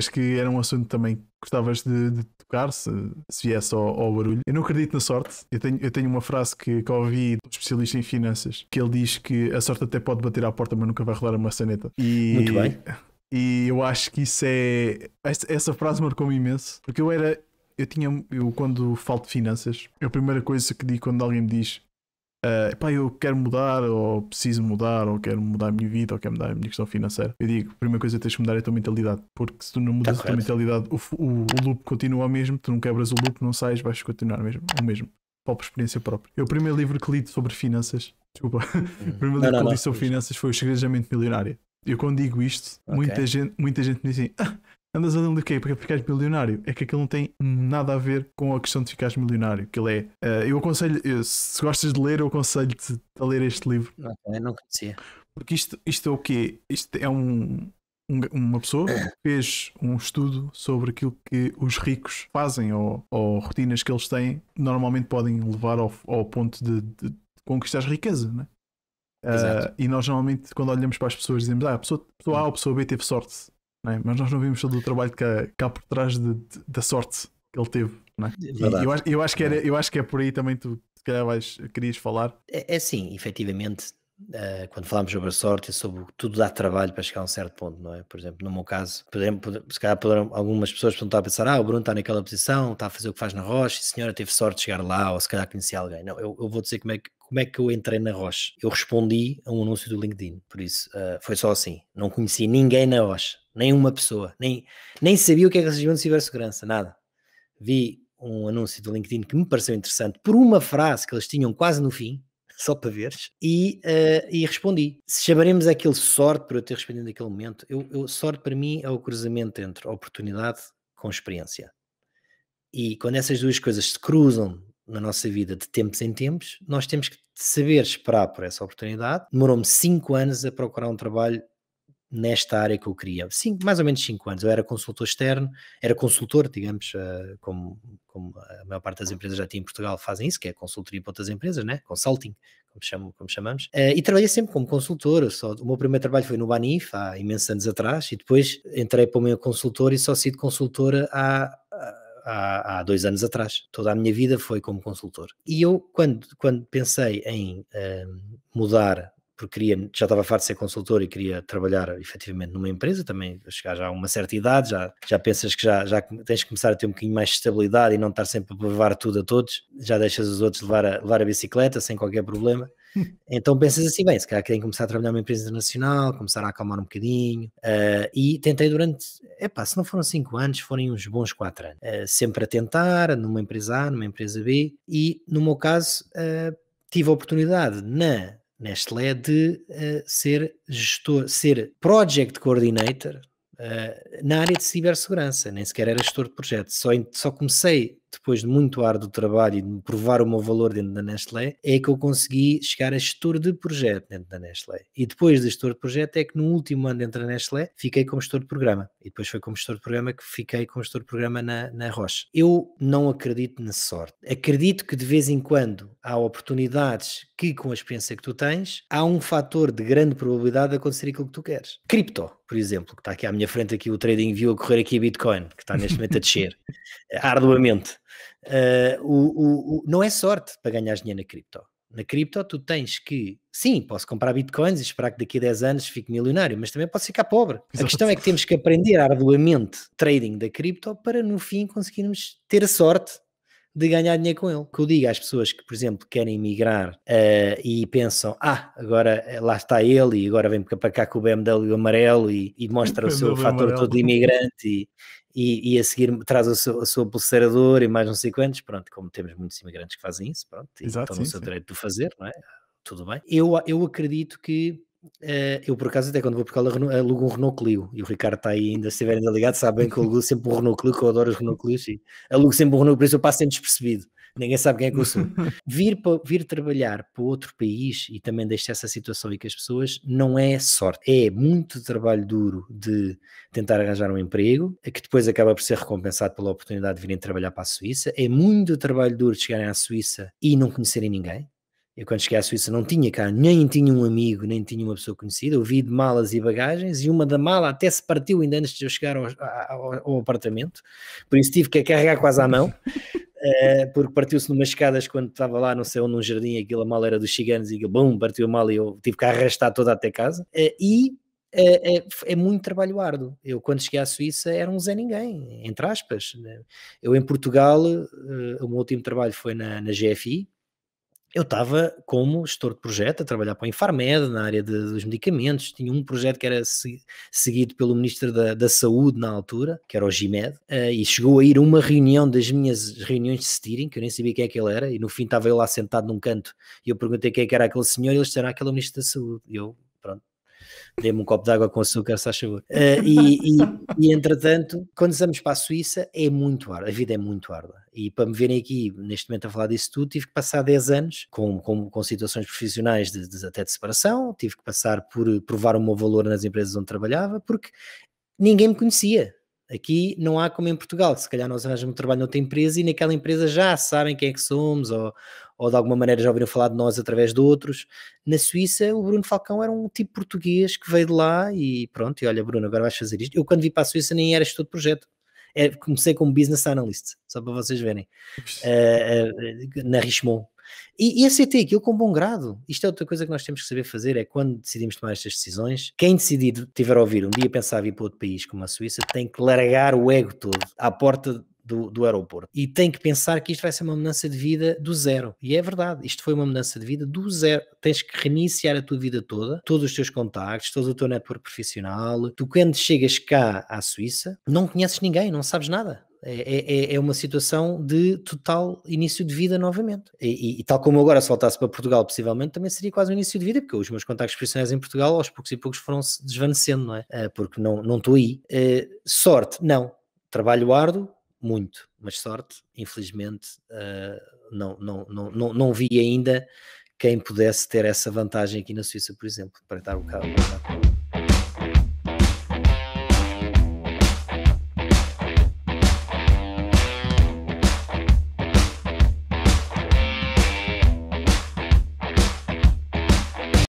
Acho que era um assunto também que gostavas de, de tocar, se, se viesse ao, ao, barulho. Eu não acredito na sorte. Eu tenho, eu tenho uma frase que, que ouvi de um especialista em finanças, que ele diz que a sorte até pode bater à porta, mas nunca vai rolar a maçaneta. E... Muito bem. E eu acho que isso é. Essa frase marcou-me imenso. Porque eu era. Eu tinha. Eu, quando falo de finanças, a primeira coisa que digo quando alguém me diz uh, ah, pá, eu quero mudar, ou preciso mudar, ou quero mudar a minha vida, ou quero mudar a minha questão financeira. Eu digo, a primeira coisa que tens que mudar é a tua mentalidade, porque se tu não mudas tá a tua mentalidade, o, o, o, loop continua o mesmo, tu não quebras o loop, não sais, vais continuar mesmo, o mesmo. Por experiência própria. Eu, o primeiro livro que li sobre finanças, desculpa, o hum. primeiro livro não, que li não, sobre finanças foi O Segredo da Mente Milionária. Eu, quando digo isto, okay. muita, gente, muita gente me diz assim. Ah, Andas a ler quê? Para é ficares milionário? É que aquilo não tem nada a ver com a questão de ficares milionário. Que é. Uh, eu aconselho, eu, se gostas de ler, eu aconselho-te a ler este livro. Não, eu não conhecia. Porque isto, isto é o quê? Isto é um, uma pessoa fez um estudo sobre aquilo que os ricos fazem ou, ou rotinas que eles têm normalmente podem levar ao, ao ponto de, de, conquistar riqueza, né? Uh, e nós normalmente quando olhamos para as pessoas dizemos ah, a pessoa, a pessoa A ou a pessoa B teve sorte né? mas nós não vimos todo o trabalho que há, que há por trás de, de, da sorte que ele teve. Né? É eu, eu, acho que era, é. eu acho que é por aí também tu se calhar vais, querias falar. É, é sim, efetivamente, uh, quando falamos sobre a sorte, sobre tudo dá trabalho para chegar a um certo ponto, não é? Por exemplo, no meu caso, podemos, podemos, se calhar poderão, algumas pessoas poderão estar a pensar, ah, o Bruno está naquela posição, está a fazer o que faz na rocha, e a senhora teve sorte de chegar lá, ou se calhar conhecia alguém. Não, eu, eu vou dizer como é que como é que eu entrei na Roche? Eu respondi a um anúncio do LinkedIn, por isso uh, foi só assim. Não conheci ninguém na Roche, nem uma pessoa, nem, nem sabia o que é que vocês viam de cibersegurança, nada. Vi um anúncio do LinkedIn que me pareceu interessante por uma frase que eles tinham quase no fim, só para veres, e, uh, e respondi. Se chamaremos aquilo sorte por eu ter respondido naquele momento, eu, eu, sorte para mim é o cruzamento entre oportunidade com experiência. E quando essas duas coisas se cruzam na nossa vida de tempos em tempos, nós temos que saber esperar por essa oportunidade. Demorou-me cinco anos a procurar um trabalho nesta área que eu queria. Sim, mais ou menos 5 anos. Eu era consultor externo, era consultor, digamos, eh, como, como, a maior parte das empresas já tinha em Portugal fazem isso, que é consultoria para outras empresas, né? Consulting, como, como chamamos. Eh, e trabalhei sempre como consultor. Só, o meu primeiro trabalho foi no Banif, há imensos anos atrás, e depois entrei para o meu consultor e só sido consultora há há, dois anos atrás. Toda a minha vida foi como consultor. E eu, quando, quando pensei em uh, mudar porque queria, já estava farto de ser consultor e queria trabalhar efetivamente numa empresa, também chegar já a uma certa idade, já, já pensas que já, já tens que começar a ter um bocadinho mais de estabilidade e não estar sempre a levar tudo a todos, já deixas os outros levar a, levar a bicicleta sem qualquer problema. Então pensas assim, bem, se calhar querem começar a trabalhar numa empresa internacional, começar a acalmar um bocadinho, uh, e tentei durante, epá, se não foram 5 anos, forem uns bons 4 anos, uh, sempre a tentar, numa empresa A, numa empresa B, e no meu caso... Uh, tive a oportunidade na Nestlé de uh, ser gestor, ser project coordinator uh, na área de cibersegurança, nem sequer era gestor de projeto, só, só comecei depois de muito árduo trabalho e de provar o meu valor dentro da Nestlé, é que eu consegui chegar a gestor de projeto dentro da Nestlé. E depois de gestor de projeto é que no último ano dentro da Nestlé fiquei como gestor de programa. E depois foi como gestor de programa que fiquei como gestor de programa na, na Roche. Eu não acredito na sorte. Acredito que de vez em quando há oportunidades que com a experiência que tu tens, há um fator de grande probabilidade de acontecer aquilo que tu queres. Cripto, por exemplo, que está aqui à minha frente aqui o trading viu a correr aqui a Bitcoin, que está neste momento a descer, arduamente. Uh, o, o, o, não é sorte para ganhar dinheiro na cripto. Na cripto, tu tens que, sim, posso comprar bitcoins e esperar que daqui a 10 anos fique milionário, mas também posso ficar pobre. Exato. A questão é que temos que aprender arduamente trading da cripto para no fim conseguirmos ter a sorte de ganhar dinheiro com ele. Que eu digo às pessoas que, por exemplo, querem migrar uh, e pensam, ah, agora eh, lá está ele e agora vem para cá com o BMW amarelo e, e mostra o, o seu fator amarelo. todo de imigrante e, e, e a seguir traz a sua, a sua pulseira de ouro e mais não sei quantos, pronto, como temos muitos imigrantes que fazem isso, pronto, e Exato, estão sim, no seu sim. direito de o fazer, não é? Tudo bem. Eu, eu acredito que Uh, eu, por acaso, até quando vou buscar Portugal, alugo um Renault Clio. E o Ricardo está aí ainda, se estiverem ligados, sabem que eu alugo sempre um Renault Clio, que eu adoro os Renault Clio E alugo sempre um Renault, por isso eu passo sempre despercebido ninguém sabe quem é que eu sou. Vir, vir trabalhar para outro país e também deixar essa situação aí com as pessoas não é sorte, é muito trabalho duro de tentar arranjar um emprego, que depois acaba por ser recompensado pela oportunidade de virem trabalhar para a Suíça, é muito trabalho duro de chegarem à Suíça e não conhecerem ninguém, eu quando cheguei à Suíça não tinha cá, nem tinha um amigo, nem tinha uma pessoa conhecida, eu vi de malas e bagagens e uma da mala até se partiu ainda antes de eu chegar ao, ao, ao apartamento, por isso tive que a carregar quase à mão, É, porque partiu-se numas escadas quando estava lá, não sei, ou num jardim, aquilo a mala era dos chiganos e aquilo, bum, partiu mal e eu tive que arrastar toda até casa. Eh, eh, é, e é, é, é, muito trabalho árduo. Eu, quando cheguei à Suíça, era um Zé Ninguém, entre aspas. Né? Eu, em Portugal, uh, o meu último trabalho foi na, na GFI, eu estava como gestor de projeto a trabalhar para a Infarmed na área de, dos medicamentos. Tinha um projeto que era se, seguido pelo Ministro da, da, Saúde na altura, que era o GIMED, uh, e chegou a ir a uma reunião das minhas reuniões de steering, que eu nem sabia quem é que ele era, e no fim estava eu lá sentado num canto e eu perguntei quem é que era aquele senhor, e eles disse, era aquele é Ministro da Saúde. E eu, dê-me um copo de água com açúcar, se faz favor. Uh, e, e, e, entretanto, quando estamos para a Suíça, é muito árdua, a vida é muito árdua. E para me verem aqui, neste momento, a falar disso tudo, tive que passar 10 anos com, com, com situações profissionais de, de, até de separação, tive que passar por provar o meu valor nas empresas onde trabalhava, porque ninguém me conhecia. Aqui não há como em Portugal, se calhar nós arranjamos trabalho noutra empresa e naquela empresa já sabem quem é que somos ou, ou de alguma maneira já ouviram falar de nós através de outros. Na Suíça, o Bruno Falcão era um tipo português que veio de lá e pronto, e olha, Bruno, agora vais fazer isto. Eu quando vim para a Suíça nem era estudo de projeto. É, comecei como business analyst, só para vocês verem, uh, uh, na Richemont, e, e aceitei aquilo com bom grado. Isto é outra coisa que nós temos que saber fazer, é quando decidimos tomar estas decisões, quem decidir tiver a ouvir um dia pensar vir para outro país como a Suíça, tem que largar o ego todo à porta do, do, aeroporto. E tem que pensar que isto vai ser uma mudança de vida do zero. E é verdade, isto foi uma mudança de vida do zero. Tens que reiniciar a tua vida toda, todos os teus contactos, todo o teu network profissional. Tu, quando chegas cá à Suíça, não conheces ninguém, não sabes nada. É, é, é, é, uma situação de total início de vida novamente. E, e, e tal como agora se voltasse para Portugal, possivelmente também seria quase um início de vida, porque os meus contactos profissionais em Portugal aos poucos e poucos foram-se desvanecendo, não é? Ah, porque não, não estou aí. Uh, sorte, não. Trabalho árduo, muito, mas sorte, infelizmente, uh, não, não, não, não, não vi ainda quem pudesse ter essa vantagem aqui na Suíça, por exemplo, para estar o carro.